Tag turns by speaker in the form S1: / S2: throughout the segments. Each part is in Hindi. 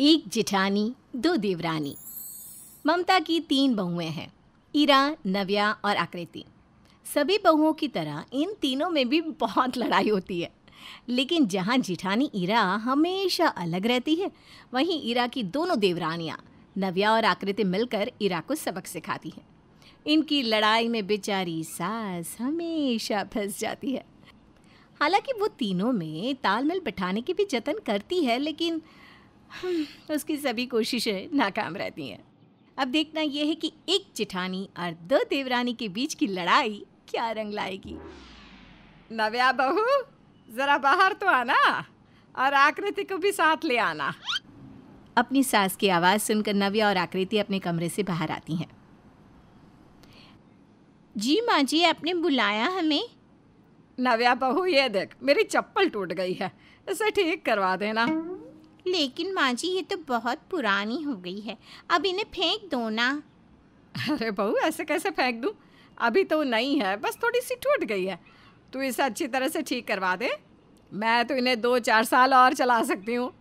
S1: एक जिठानी दो देवरानी ममता की तीन बहुएं हैं ईरा नव्या और आकृति सभी बहुओं की तरह इन तीनों में भी बहुत लड़ाई होती है लेकिन जहाँ जिठानी ईरा हमेशा अलग रहती है वहीं ईरा की दोनों देवरानियाँ नव्या और आकृति मिलकर ईरा को सबक सिखाती हैं इनकी लड़ाई में बेचारी सास हमेशा फंस जाती है हालांकि वो तीनों में तालमेल बिठाने की भी जतन करती है लेकिन उसकी सभी कोशिशें नाकाम रहती हैं अब देखना यह है कि एक चिठानी और दो देवरानी के बीच की लड़ाई क्या रंग लाएगी नव्या बहू जरा बाहर तो आना और आकृति को भी साथ ले आना अपनी सास की आवाज़ सुनकर नव्या और आकृति अपने कमरे से बाहर आती हैं जी माँ जी आपने बुलाया हमें नव्या बहू ये देख मेरी चप्पल टूट गई है इसे ठीक करवा देना लेकिन माँ जी ये तो बहुत पुरानी हो गई है अब इन्हें फेंक दो ना अरे बहू ऐसे कैसे फेंक दूँ अभी तो नहीं है बस थोड़ी सी टूट गई है तू इसे अच्छी तरह से ठीक करवा दे मैं तो इन्हें दो चार साल और चला सकती हूँ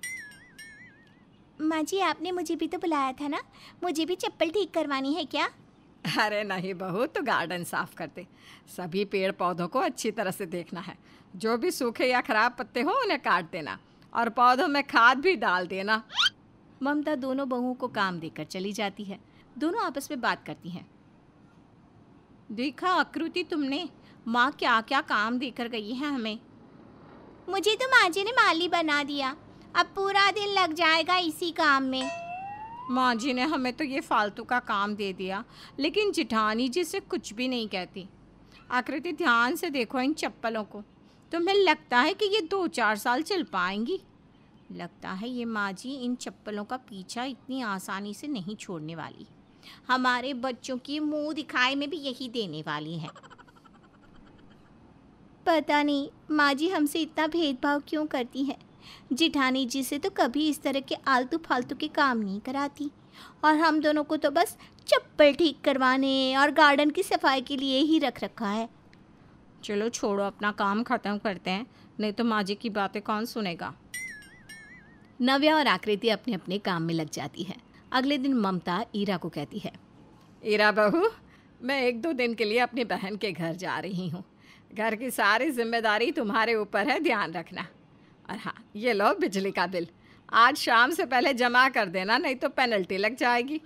S1: माँ जी आपने मुझे भी तो बुलाया था ना मुझे भी चप्पल ठीक करवानी है क्या अरे नहीं बहू तो गार्डन साफ करते सभी पेड़ पौधों को अच्छी तरह से देखना है जो भी सूखे या खराब पत्ते हो उन्हें काट देना और पौधों में खाद भी डाल देना ममता दोनों बहुओं को काम देकर चली जाती है दोनों आपस में बात करती हैं देखा आकृति तुमने माँ क्या क्या काम देकर गई है हमें मुझे तो माँ जी ने माली बना दिया अब पूरा दिन लग जाएगा इसी काम में माँ जी ने हमें तो ये फालतू का काम दे दिया लेकिन जिठानी जी से कुछ भी नहीं कहती आकृति ध्यान से देखो इन चप्पलों को तुम्हें लगता है कि ये दो चार साल चल पाएंगी लगता है ये माँ जी इन चप्पलों का पीछा इतनी आसानी से नहीं छोड़ने वाली हमारे बच्चों की मुंह दिखाई में भी यही देने वाली है पता नहीं माँ जी हमसे इतना भेदभाव क्यों करती है जिठानी जी से तो कभी इस तरह के आलतू फालतू के काम नहीं कराती और हम दोनों को तो बस चप्पल ठीक करवाने और गार्डन की सफाई के लिए ही रख रखा है चलो छोड़ो अपना काम ख़त्म करते हैं नहीं तो माँ जी की बातें कौन सुनेगा नव्या और आकृति अपने अपने काम में लग जाती है अगले दिन ममता ईरा को कहती है ईरा बहू मैं एक दो दिन के लिए अपनी बहन के घर जा रही हूँ घर की सारी जिम्मेदारी तुम्हारे ऊपर है ध्यान रखना और हाँ ये लो बिजली का बिल आज शाम से पहले जमा कर देना नहीं तो पेनल्टी लग जाएगी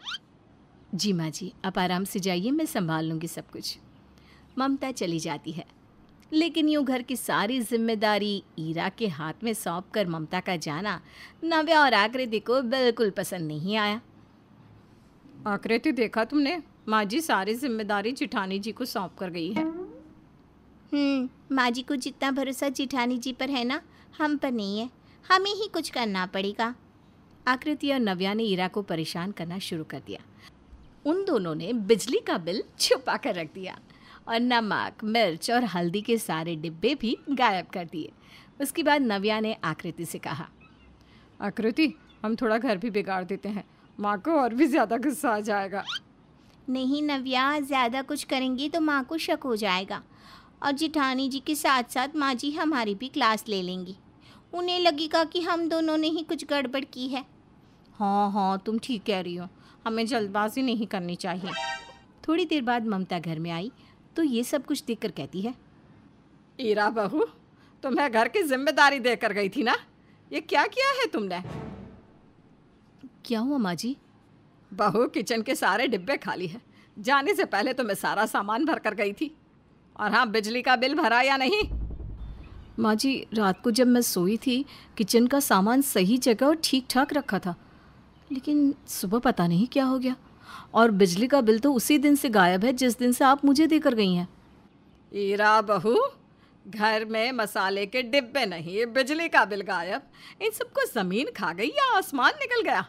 S1: जी माँ जी आप आराम से जाइए मैं संभाल लूँगी सब कुछ ममता चली जाती है लेकिन यूं घर की सारी जिम्मेदारी ईरा के हाथ में सौंप कर ममता का जाना नव्या और आकृति को बिल्कुल पसंद नहीं आया आकृति देखा तुमने माँ जी सारी जिम्मेदारी जिठानी जी को सौंप कर गई है हम्म माँ जी को जितना भरोसा जिठानी जी पर है ना हम पर नहीं है हमें ही कुछ करना पड़ेगा आकृति और नव्या ने ईरा को परेशान करना शुरू कर दिया उन दोनों ने बिजली का बिल छुपा कर रख दिया और नमक मिर्च और हल्दी के सारे डिब्बे भी गायब कर दिए उसके बाद नव्या ने आकृति से कहा आकृति हम थोड़ा घर भी बिगाड़ देते हैं माँ को और भी ज़्यादा गुस्सा आ जाएगा नहीं नव्या ज़्यादा कुछ करेंगी तो माँ को शक हो जाएगा और जिठानी जी के साथ साथ माँ जी हमारी भी क्लास ले लेंगी उन्हें लगेगा कि हम दोनों ने ही कुछ गड़बड़ की है हाँ हाँ तुम ठीक कह रही हो हमें जल्दबाजी नहीं करनी चाहिए थोड़ी देर बाद ममता घर में आई तो ये सब कुछ कर कहती है ईरा बहू तुम्हें तो मैं घर की जिम्मेदारी देकर गई थी ना ये क्या किया है तुमने क्या हुआ माँ जी बहू किचन के सारे डिब्बे खाली है जाने से पहले तो मैं सारा सामान भर कर गई थी और हाँ बिजली का बिल भरा या नहीं माँ जी रात को जब मैं सोई थी किचन का सामान सही जगह और ठीक ठाक रखा था लेकिन सुबह पता नहीं क्या हो गया और बिजली का बिल तो उसी दिन से गायब है जिस दिन से आप मुझे देकर गई हैं ईरा बहू घर में मसाले के डिब्बे नहीं बिजली का बिल गायब इन सबको ज़मीन खा गई या आसमान निकल गया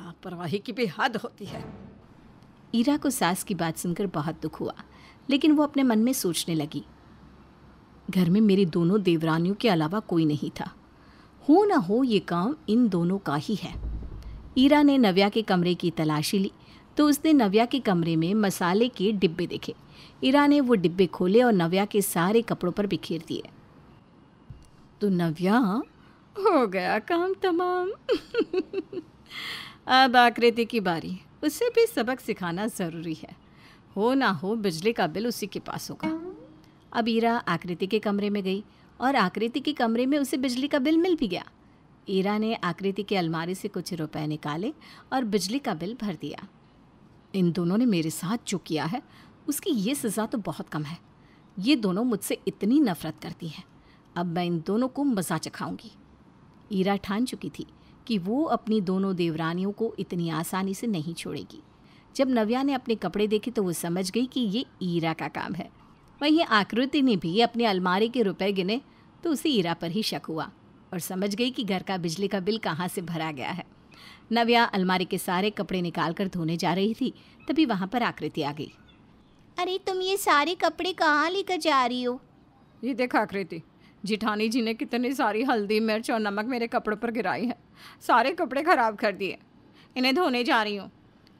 S1: लापरवाही की भी हद होती है ईरा को सास की बात सुनकर बहुत दुख हुआ लेकिन वो अपने मन में सोचने लगी घर में मेरी दोनों देवरानियों के अलावा कोई नहीं था हो ना हो ये काम इन दोनों का ही है ईरा ने नव्या के कमरे की तलाशी ली तो उसने नव्या के कमरे में मसाले के डिब्बे देखे ईरा ने वो डिब्बे खोले और नव्या के सारे कपड़ों पर बिखेर दिए तो नव्या हो गया काम तमाम अब आकृति की बारी उसे भी सबक सिखाना ज़रूरी है हो ना हो बिजली का बिल उसी के पास होगा अब ईरा आकृति के कमरे में गई और आकृति के कमरे में उसे बिजली का बिल मिल भी गया ईरा ने आकृति की अलमारी से कुछ रुपए निकाले और बिजली का बिल भर दिया इन दोनों ने मेरे साथ जो किया है उसकी ये सज़ा तो बहुत कम है ये दोनों मुझसे इतनी नफरत करती हैं अब मैं इन दोनों को मज़ा चखाऊंगी ईरा ठान चुकी थी कि वो अपनी दोनों देवरानियों को इतनी आसानी से नहीं छोड़ेगी जब नव्या ने अपने कपड़े देखे तो वो समझ गई कि ये ईरा का काम है वहीं आकृति ने भी अपनी अलमारी के रुपए गिने तो उसे ईरा पर ही शक हुआ और समझ गई कि घर का बिजली का बिल कहाँ से भरा गया है नव्या अलमारी के सारे कपड़े निकाल कर धोने जा रही थी तभी वहाँ पर आकृति आ गई अरे तुम ये सारे कपड़े कहाँ लेकर जा रही हो ये देखा आकृति जिठानी जी ने कितनी सारी हल्दी मिर्च और नमक मेरे कपड़ों पर गिराई है सारे कपड़े ख़राब कर दिए इन्हें धोने जा रही हूँ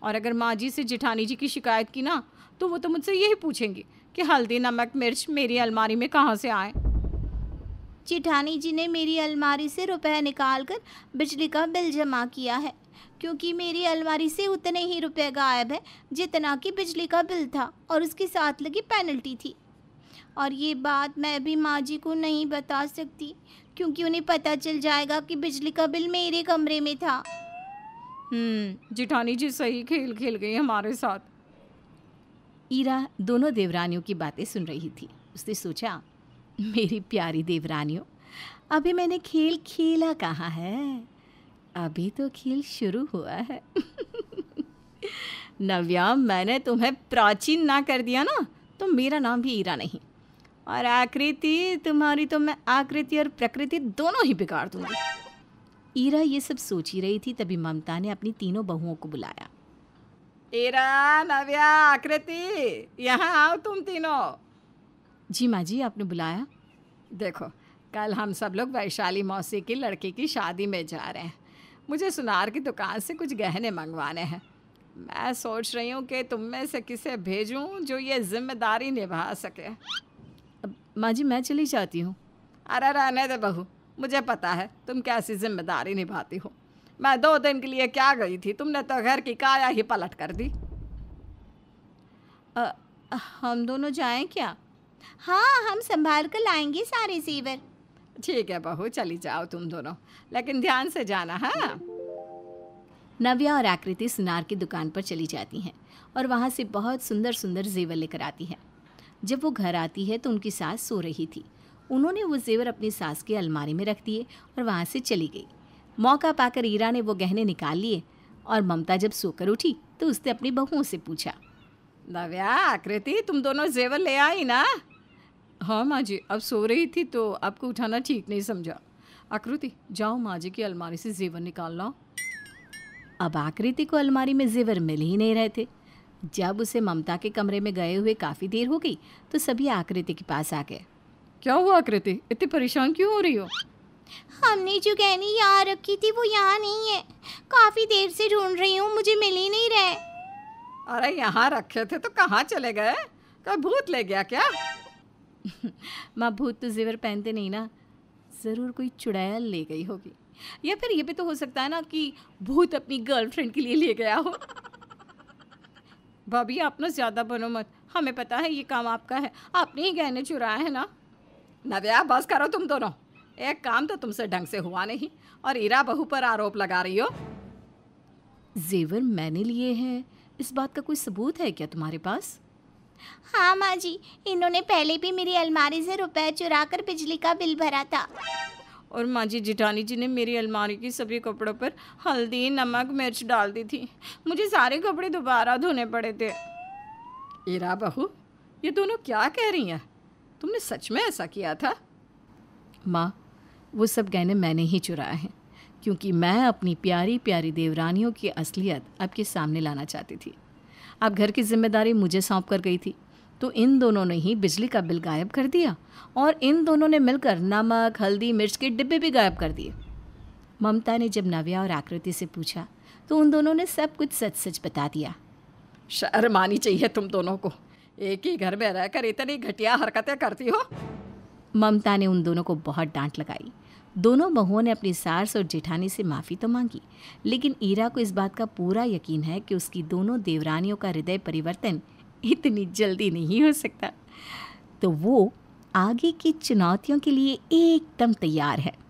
S1: और अगर माँ जी से जिठानी जी की शिकायत की ना तो वो तो मुझसे यही पूछेंगी कि हल्दी नमक मिर्च मेरी अलमारी में कहाँ से आए चिठानी जी ने मेरी अलमारी से रुपए निकालकर बिजली का बिल जमा किया है क्योंकि मेरी अलमारी से उतने ही रुपए गायब है जितना कि बिजली का बिल था और उसके साथ लगी पेनल्टी थी और ये बात मैं भी माँ जी को नहीं बता सकती क्योंकि उन्हें पता चल जाएगा कि बिजली का बिल मेरे कमरे में था हम्म, जिठानी जी सही खेल खेल गई हमारे साथ ईरा दोनों देवरानियों की बातें सुन रही थी उसने सोचा मेरी प्यारी देवरानियों अभी मैंने खेल खेला कहाँ है अभी तो खेल शुरू हुआ है नव्या मैंने तुम्हें प्राचीन ना कर दिया ना तो मेरा नाम भी ईरा नहीं और आकृति तुम्हारी तो मैं आकृति और प्रकृति दोनों ही बिगाड़ दूंगी ईरा ये सब सोच ही रही थी तभी ममता ने अपनी तीनों बहुओं को बुलाया ईरा नव्या आकृति यहाँ आओ तुम तीनों जी माँ जी आपने बुलाया देखो कल हम सब लोग वैशाली मौसी की लड़की की शादी में जा रहे हैं मुझे सुनार की दुकान से कुछ गहने मंगवाने हैं मैं सोच रही हूँ कि तुम में से किसे भेजूँ जो ये जिम्मेदारी निभा सके अब माँ जी मैं चली जाती हूँ अरे रहने दे बहू मुझे पता है तुम कैसी जिम्मेदारी निभाती हो मैं दो दिन के लिए क्या गई थी तुमने तो घर की काया ही पलट कर दी आ, हम दोनों जाएं क्या हाँ हम संभाल कर लाएंगे सारे जेवर ठीक है बहू चली जाओ तुम दोनों लेकिन ध्यान से जाना हाँ नव्या और आकृति सुनार की दुकान पर चली जाती हैं और वहाँ से बहुत सुंदर सुंदर जेवर लेकर आती हैं जब वो घर आती है तो उनकी सास सो रही थी उन्होंने वो जेवर अपनी सास की अलमारी में रख दिए और वहाँ से चली गई मौका पाकर ईरा ने वो गहने निकाल लिए और ममता जब सोकर उठी तो उसने अपनी बहुओं से पूछा नव्या आकृति तुम दोनों जेवर ले आई ना हाँ माँ जी अब सो रही थी तो आपको उठाना ठीक नहीं समझा आकृति जाओ माँ जी की अलमारी से जेवर निकाल लाओ अब आकृति को अलमारी में जेवर मिल ही नहीं रहे थे जब उसे ममता के कमरे में गए हुए काफ़ी देर हो गई तो सभी आकृति के पास आ गए क्या हुआ आकृति इतनी परेशान क्यों हो रही हो हमने जो गहनी यहाँ रखी थी वो यहाँ नहीं है काफ़ी देर से ढूंढ रही हूँ मुझे मिल ही नहीं रहे अरे यहाँ रखे थे तो कहाँ चले गए कोई भूत ले गया क्या माँ भूत तो जेवर पहनते नहीं ना ज़रूर कोई चुड़ैल ले गई होगी या फिर ये भी तो हो सकता है ना कि भूत अपनी गर्लफ्रेंड के लिए ले गया हो भाभी आप ना ज़्यादा बनो मत हमें पता है ये काम आपका है आपने ही गहने चुराए हैं ना नव्या बस करो तुम दोनों एक काम तो तुमसे ढंग से हुआ नहीं और इरा बहू पर आरोप लगा रही हो जेवर मैंने लिए हैं इस बात का कोई सबूत है क्या तुम्हारे पास हाँ माँ जी इन्होंने पहले भी मेरी अलमारी से रुपए चुरा कर बिजली का बिल भरा था और माँ जी जिठानी जी ने मेरी अलमारी की सभी कपड़ों पर हल्दी नमक मिर्च डाल दी थी मुझे सारे कपड़े दोबारा धोने पड़े थे इरा बहू ये दोनों क्या कह रही हैं तुमने सच में ऐसा किया था माँ वो सब गहने मैंने ही चुराए हैं क्योंकि मैं अपनी प्यारी प्यारी देवरानियों की असलियत आपके सामने लाना चाहती थी आप घर की जिम्मेदारी मुझे सौंप कर गई थी तो इन दोनों ने ही बिजली का बिल गायब कर दिया और इन दोनों ने मिलकर नमक हल्दी मिर्च के डिब्बे भी गायब कर दिए ममता ने जब नव्या और आकृति से पूछा तो उन दोनों ने सब कुछ सच सच बता दिया शर्म आनी चाहिए तुम दोनों को एक ही घर में रहकर इतनी घटिया हरकतें करती हो ममता ने उन दोनों को बहुत डांट लगाई दोनों बहुओं ने अपनी सास और जेठानी से माफ़ी तो मांगी लेकिन ईरा को इस बात का पूरा यकीन है कि उसकी दोनों देवरानियों का हृदय परिवर्तन इतनी जल्दी नहीं हो सकता तो वो आगे की चुनौतियों के लिए एकदम तैयार है